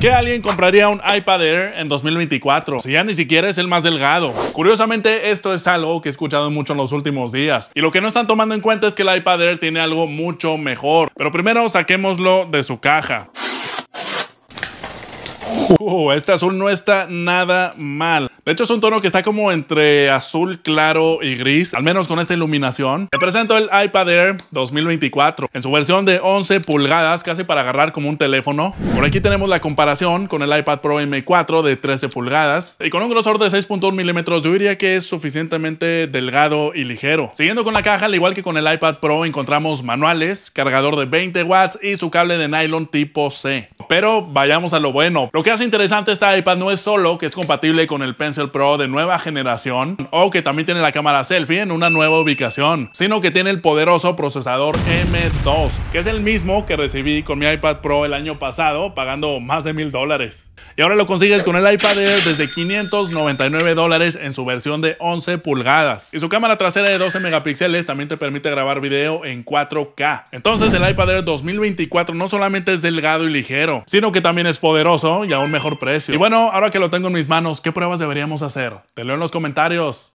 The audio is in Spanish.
qué alguien compraría un iPad Air en 2024 si ya ni siquiera es el más delgado? Curiosamente, esto es algo que he escuchado mucho en los últimos días. Y lo que no están tomando en cuenta es que el iPad Air tiene algo mucho mejor. Pero primero saquémoslo de su caja este azul no está nada mal. De hecho, es un tono que está como entre azul claro y gris, al menos con esta iluminación. Te presento el iPad Air 2024 en su versión de 11 pulgadas, casi para agarrar como un teléfono. Por aquí tenemos la comparación con el iPad Pro M4 de 13 pulgadas y con un grosor de 6.1 milímetros, yo diría que es suficientemente delgado y ligero. Siguiendo con la caja, al igual que con el iPad Pro, encontramos manuales, cargador de 20 watts y su cable de nylon tipo C. Pero vayamos a lo bueno. Lo que hace interesante este iPad no es solo que es compatible con el Pencil Pro de nueva generación o que también tiene la cámara selfie en una nueva ubicación, sino que tiene el poderoso procesador M2, que es el mismo que recibí con mi iPad Pro el año pasado pagando más de mil dólares. Y ahora lo consigues con el iPad Air desde 599 dólares en su versión de 11 pulgadas. Y su cámara trasera de 12 megapíxeles también te permite grabar video en 4K. Entonces el iPad Air 2024 no solamente es delgado y ligero, sino que también es poderoso y a un mejor precio. Y bueno, ahora que lo tengo en mis manos, ¿qué pruebas deberíamos hacer? Te leo en los comentarios.